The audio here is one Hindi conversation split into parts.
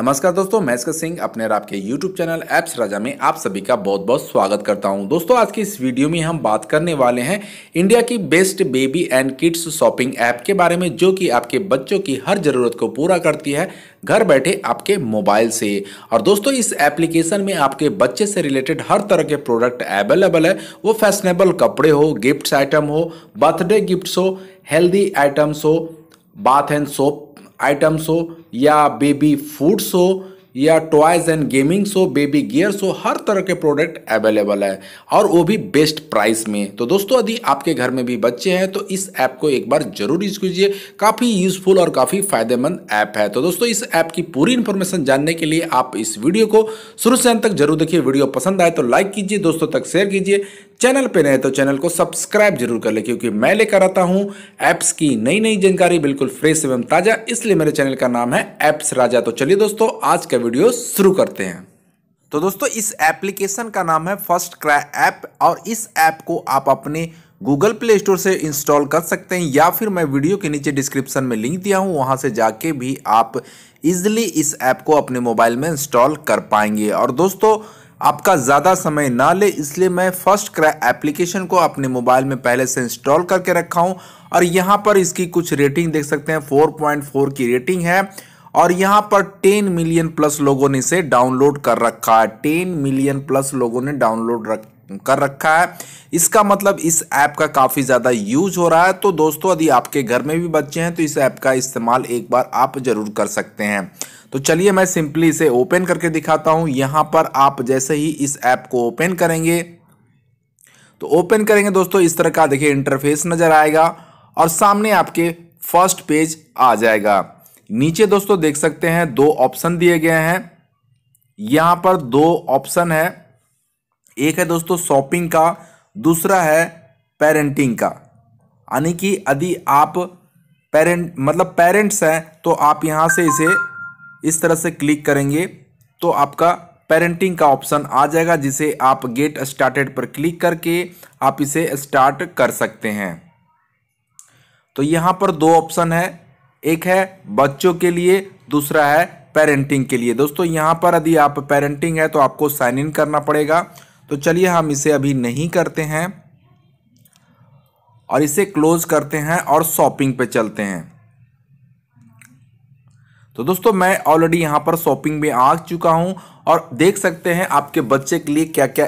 नमस्कार दोस्तों मैं इसका सिंह अपने और आपके YouTube चैनल एप्स राजा में आप सभी का बहुत बहुत स्वागत करता हूं दोस्तों आज की इस वीडियो में हम बात करने वाले हैं इंडिया की best baby and kids shopping app के बारे में जो कि आपके बच्चों की हर ज़रूरत को पूरा करती है घर बैठे आपके मोबाइल से और दोस्तों इस एप्लीकेशन में आपके बच्चे से रिलेटेड हर तरह के प्रोडक्ट अवेलेबल है वो फैशनेबल कपड़े हो गिफ्ट्स आइटम हो बर्थडे गिफ्ट हो हेल्दी आइटम्स हो बाथ एंड सोप आइटम्स हो या बेबी फूड्स हो या टॉयज एंड गेमिंग शो बेबी गियर शो हर तरह के प्रोडक्ट अवेलेबल है और वो भी बेस्ट प्राइस में तो दोस्तों यदि आपके घर में भी बच्चे हैं तो इस ऐप को एक बार जरूर यूज कीजिए काफ़ी यूजफुल और काफ़ी फायदेमंद ऐप है तो दोस्तों इस ऐप की पूरी इन्फॉर्मेशन जानने के लिए आप इस वीडियो को शुरू से अंत तक जरूर देखिए वीडियो पसंद आए तो लाइक कीजिए दोस्तों तक शेयर कीजिए चैनल पे नए तो चैनल को सब्सक्राइब जरूर कर ले क्योंकि मैं लेकर आता हूं ऐप्स की नई नई जानकारी बिल्कुल फ्रेश एवं ताज़ा इसलिए मेरे चैनल का नाम है ऐप्स राजा तो चलिए दोस्तों आज का वीडियो शुरू करते हैं तो दोस्तों इस एप्लीकेशन का नाम है फर्स्ट क्राई ऐप और इस ऐप को आप अपने गूगल प्ले स्टोर से इंस्टॉल कर सकते हैं या फिर मैं वीडियो के नीचे डिस्क्रिप्शन में लिंक दिया हूं वहां से जाके भी आप इजिली इस ऐप को अपने मोबाइल में इंस्टॉल कर पाएंगे और दोस्तों आपका ज़्यादा समय ना ले इसलिए मैं फर्स्ट क्राई एप्लीकेशन को अपने मोबाइल में पहले से इंस्टॉल करके रखा हूँ और यहाँ पर इसकी कुछ रेटिंग देख सकते हैं 4.4 की रेटिंग है और यहाँ पर 10 मिलियन प्लस लोगों ने इसे डाउनलोड कर रखा है 10 मिलियन प्लस लोगों ने डाउनलोड रख कर रखा है इसका मतलब इस ऐप का काफ़ी ज़्यादा यूज हो रहा है तो दोस्तों यदि आपके घर में भी बच्चे हैं तो इस ऐप का इस्तेमाल एक बार आप ज़रूर कर सकते हैं तो चलिए मैं सिंपली इसे ओपन करके दिखाता हूँ यहाँ पर आप जैसे ही इस ऐप को ओपन करेंगे तो ओपन करेंगे दोस्तों इस तरह का देखिए इंटरफेस नज़र आएगा और सामने आपके फर्स्ट पेज आ जाएगा नीचे दोस्तों देख सकते हैं दो ऑप्शन दिए गए हैं यहाँ पर दो ऑप्शन है एक है दोस्तों शॉपिंग का दूसरा है पेरेंटिंग का यानी कि यदि आप पेरेंट मतलब पेरेंट्स हैं तो आप यहां से इसे इस तरह से क्लिक करेंगे तो आपका पेरेंटिंग का ऑप्शन आ जाएगा जिसे आप गेट स्टार्टेड पर क्लिक करके आप इसे स्टार्ट कर सकते हैं तो यहां पर दो ऑप्शन है एक है बच्चों के लिए दूसरा है पेरेंटिंग के लिए दोस्तों यहां पर यदि आप पेरेंटिंग है तो आपको साइन इन करना पड़ेगा तो चलिए हम इसे अभी नहीं करते हैं और इसे क्लोज करते हैं और शॉपिंग पे चलते हैं तो दोस्तों मैं ऑलरेडी यहां पर शॉपिंग में आ चुका हूं और देख सकते हैं आपके बच्चे के लिए क्या क्या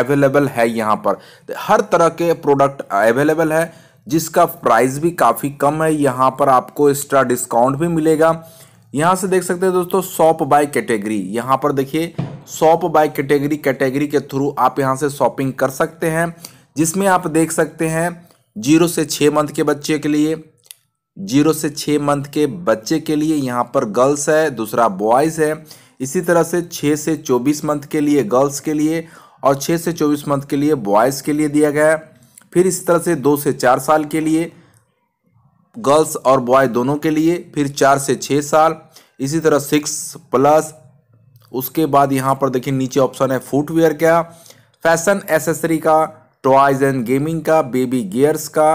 अवेलेबल है यहां पर हर तरह के प्रोडक्ट अवेलेबल है जिसका प्राइस भी काफ़ी कम है यहाँ पर आपको एक्स्ट्रा डिस्काउंट भी मिलेगा यहाँ से देख सकते हैं दोस्तों शॉप बाय कैटेगरी यहाँ पर देखिए शॉप बाय कैटेगरी कैटेगरी के थ्रू आप यहाँ से शॉपिंग कर सकते हैं जिसमें आप देख सकते हैं जीरो से छः मंथ के बच्चे के लिए जीरो से छः मंथ के बच्चे के लिए यहाँ पर गर्ल्स है दूसरा बॉयज़ है इसी तरह से छः से चौबीस मंथ के लिए गर्ल्स के लिए और छः से चौबीस मंथ के लिए बॉयज़ के लिए दिया गया है फिर इसी तरह से दो से चार साल के लिए गर्ल्स और बॉय दोनों के लिए फिर चार से छः साल इसी तरह सिक्स प्लस उसके बाद यहाँ पर देखिए नीचे ऑप्शन है फुटवेयर का फैशन एसेसरी का टॉयज एंड गेमिंग का बेबी गियर्स का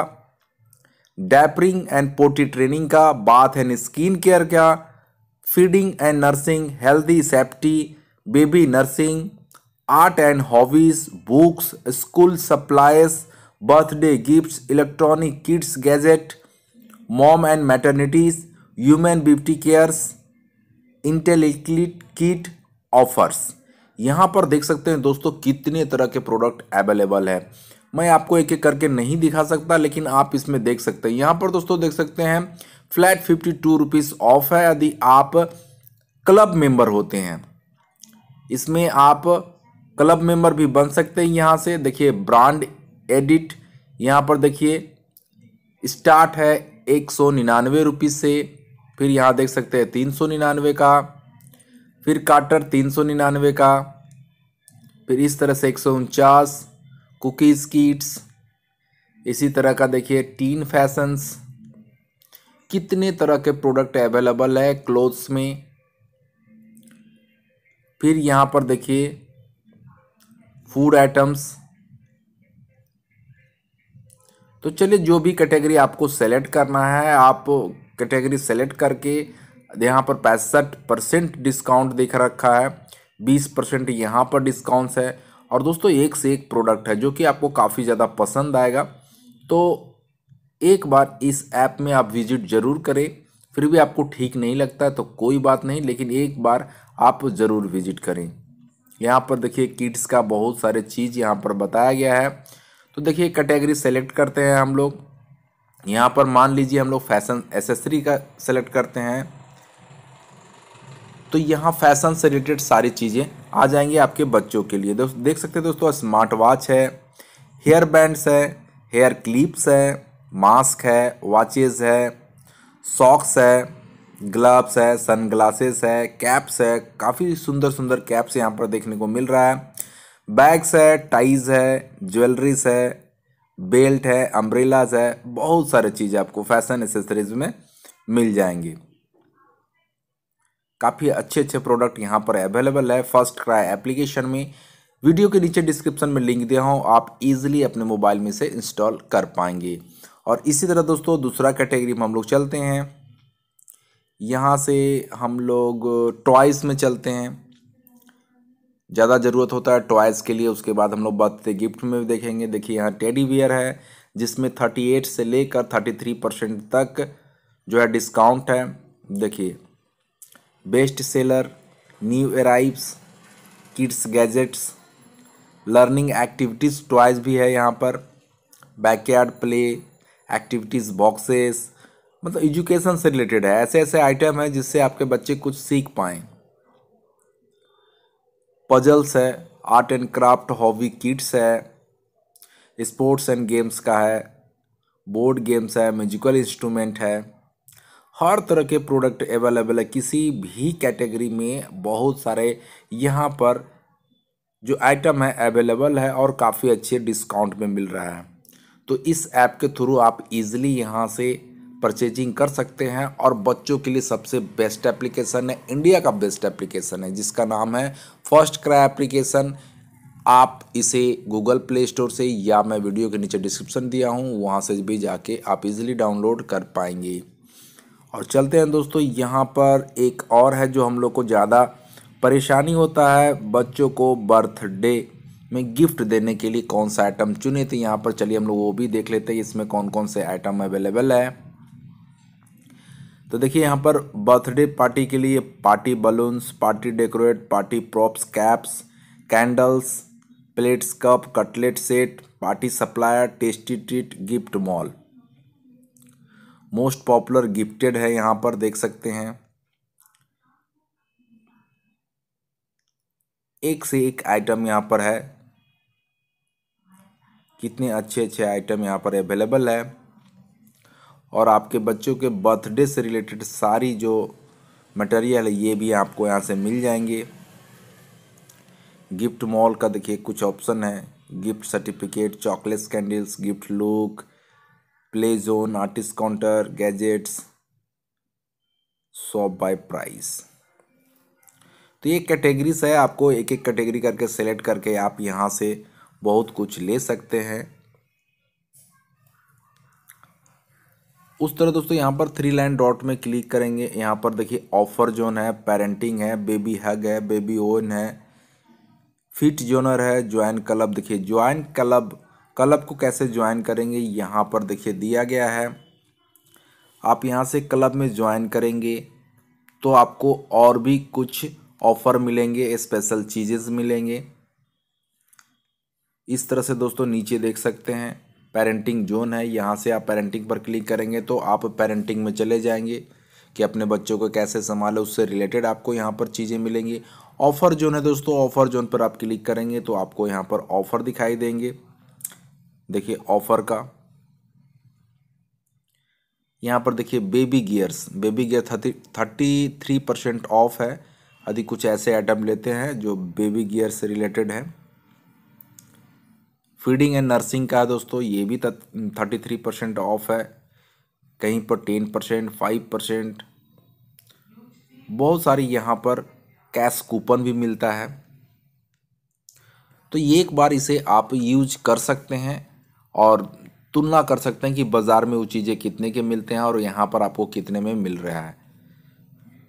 डैपरिंग एंड पोटी ट्रेनिंग का बाथ एंड स्किन केयर का feeding and nursing healthy safety baby nursing art and hobbies books school supplies birthday gifts electronic kids gadget mom and maternities human beauty cares इंटेलिक किट ऑफर्स यहाँ पर देख सकते हैं दोस्तों कितने तरह के प्रोडक्ट अवेलेबल है मैं आपको एक एक करके नहीं दिखा सकता लेकिन आप इसमें देख सकते हैं यहाँ पर दोस्तों देख सकते हैं flat fifty two rupees off है यदि आप क्लब मेंबर होते हैं इसमें आप क्लब मेंबर भी बन सकते हैं यहाँ से देखिए ब्रांड एडिट यहाँ पर देखिए स्टार्ट है एक सौ निन्यानवे रुपीज़ से फिर यहाँ देख सकते हैं तीन सौ निन्यानवे का फिर काटर तीन सौ निन्यानवे का फिर इस तरह से एक सौ उनचास कुकीज़ किट्स इसी तरह का देखिए टीन फैशंस कितने तरह के प्रोडक्ट अवेलेबल है क्लोथ्स में फिर यहाँ पर देखिए फूड आइटम्स तो चलिए जो भी कैटेगरी आपको सेलेक्ट करना है आप कैटेगरी सेलेक्ट करके यहाँ पर पैंसठ परसेंट डिस्काउंट देख रखा है बीस परसेंट यहाँ पर डिस्काउंट्स है और दोस्तों एक से एक प्रोडक्ट है जो कि आपको काफ़ी ज़्यादा पसंद आएगा तो एक बार इस ऐप में आप विजिट ज़रूर करें फिर भी आपको ठीक नहीं लगता तो कोई बात नहीं लेकिन एक बार आप ज़रूर विजिट करें यहाँ पर देखिए किड्स का बहुत सारे चीज़ यहाँ पर बताया गया है तो देखिए कैटेगरी सेलेक्ट करते हैं हम लोग यहाँ पर मान लीजिए हम लोग फैशन एसेसरी का सेलेक्ट करते हैं तो यहाँ फैशन से रिलेटेड सारी चीज़ें आ जाएंगी आपके बच्चों के लिए दोस्त देख सकते हैं दोस्तों स्मार्ट वॉच है हेयर बैंड्स है हेयर क्लिप्स है मास्क है वॉचेज़ है सॉक्स है ग्लव्स है सन ग्लासेस है कैप्स है काफ़ी सुंदर सुंदर कैप्स यहाँ पर देखने को मिल रहा है बैग्स है टाइज है ज्वेलरीज है बेल्ट है अम्ब्रेलाज है बहुत सारे चीज़ें आपको फैशन एसेसरीज में मिल जाएंगी काफ़ी अच्छे अच्छे प्रोडक्ट यहाँ पर अवेलेबल है फर्स्ट क्राई एप्लीकेशन में वीडियो के नीचे डिस्क्रिप्शन में लिंक दिया हूँ आप इजीली अपने मोबाइल में से इंस्टॉल कर पाएंगे और इसी तरह दोस्तों दूसरा कैटेगरी में हम लोग चलते हैं यहाँ से हम लोग टॉयस में चलते हैं ज़्यादा ज़रूरत होता है टॉयज़ के लिए उसके बाद हम लोग बर्थडे गिफ्ट में भी देखेंगे देखिए यहाँ टेडी वियर है जिसमें थर्टी एट से लेकर थर्टी थ्री परसेंट तक जो है डिस्काउंट है देखिए best seller new arrives kids gadgets learning activities toys भी है यहाँ पर बैकयार्ड प्ले एक्टिविटीज़ बॉक्सेस मतलब एजुकेशन से रिलेटेड है ऐसे ऐसे आइटम हैं जिससे आपके बच्चे कुछ सीख पाएँ पजल्स है art and craft hobby kits है स्पोर्ट्स एंड गेम्स का है बोर्ड गेम्स है म्यूजिकल इंस्ट्रूमेंट है हर तरह के प्रोडक्ट अवेलेबल है किसी भी कैटेगरी में बहुत सारे यहाँ पर जो आइटम है अवेलेबल है और काफ़ी अच्छे डिस्काउंट में मिल रहा है तो इस ऐप के थ्रू आप इजीली यहाँ से परचेजिंग कर सकते हैं और बच्चों के लिए सबसे बेस्ट एप्लीकेशन है इंडिया का बेस्ट एप्लीकेशन है जिसका नाम है फर्स्ट क्राई एप्लीकेशन आप इसे गूगल प्ले स्टोर से या मैं वीडियो के नीचे डिस्क्रिप्शन दिया हूँ वहाँ से भी जाके आप इजीली डाउनलोड कर पाएंगे और चलते हैं दोस्तों यहाँ पर एक और है जो हम लोग को ज़्यादा परेशानी होता है बच्चों को बर्थडे में गिफ्ट देने के लिए कौन सा आइटम चुने थे यहाँ पर चलिए हम लोग वो भी देख लेते हैं इसमें कौन कौन से आइटम अवेलेबल है तो देखिए यहाँ पर बर्थडे पार्टी के लिए party balloons party decorate party props caps candles plates cup cutlet set party supplier tasty treat gift mall most popular gifted है यहाँ पर देख सकते हैं एक से एक आइटम यहाँ पर है कितने अच्छे अच्छे आइटम यहाँ पर अवेलेबल है और आपके बच्चों के बर्थडे से रिलेटेड सारी जो मटेरियल है ये भी आपको यहाँ से मिल जाएंगे गिफ्ट मॉल का देखिए कुछ ऑप्शन है gift certificate chocolate candles gift look play zone artist counter gadgets shop by price तो ये कैटेगरीज है आपको एक एक कैटेगरी करके सेलेक्ट करके आप यहाँ से बहुत कुछ ले सकते हैं उस तरह दोस्तों यहाँ पर थ्री लाइन डॉट में क्लिक करेंगे यहाँ पर देखिए ऑफर जोन है पेरेंटिंग है बेबी हग है बेबी ओन है फिट जोनर है ज्वाइन क्लब देखिए ज्वाइन क्लब क्लब को कैसे ज्वाइन करेंगे यहाँ पर देखिए दिया गया है आप यहाँ से क्लब में ज्वाइन करेंगे तो आपको और भी कुछ ऑफ़र मिलेंगे स्पेशल चीज़ेस मिलेंगे इस तरह से दोस्तों नीचे देख सकते हैं पेरेंटिंग जोन है यहाँ से आप पेरेंटिंग पर क्लिक करेंगे तो आप पेरेंटिंग में चले जाएंगे कि अपने बच्चों को कैसे संभाले उससे रिलेटेड आपको यहाँ पर चीज़ें मिलेंगी ऑफ़र जोन है दोस्तों ऑफ़र जोन पर आप क्लिक करेंगे तो आपको यहाँ पर ऑफ़र दिखाई देंगे देखिए ऑफर का यहाँ पर देखिए baby gears baby gear thirty thirty three percent off है यदि कुछ ऐसे आइटम लेते हैं जो बेबी गियर से रिलेटेड है फीडिंग एंड नर्सिंग का है दोस्तों ये भी थर्टी थ्री परसेंट ऑफ है कहीं पर टेन परसेंट फाइव परसेंट बहुत सारी यहाँ पर कैश कूपन भी मिलता है तो ये एक बार इसे आप यूज कर सकते हैं और तुलना कर सकते हैं कि बाज़ार में वो चीज़ें कितने के मिलते हैं और यहाँ पर आपको कितने में मिल रहा है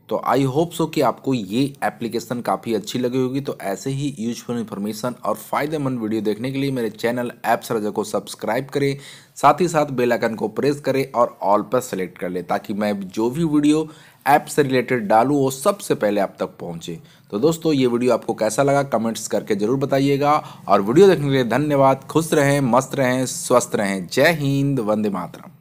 तो आई होप सो कि आपको ये एप्लीकेशन काफ़ी अच्छी लगी होगी तो ऐसे ही यूजफुल इन्फॉर्मेशन और फायदेमंद वीडियो देखने के लिए मेरे चैनल ऐप्स रजा को सब्सक्राइब करें साथ ही साथ बेल आइकन को प्रेस करें और ऑल पर सेलेक्ट कर लें ताकि मैं जो भी वीडियो ऐप से रिलेटेड डालूँ वो सबसे पहले आप तक पहुँचे तो दोस्तों ये वीडियो आपको कैसा लगा कमेंट्स करके ज़रूर बताइएगा और वीडियो देखने के लिए धन्यवाद खुश रहें मस्त रहें स्वस्थ रहें जय हिंद वंदे मातरम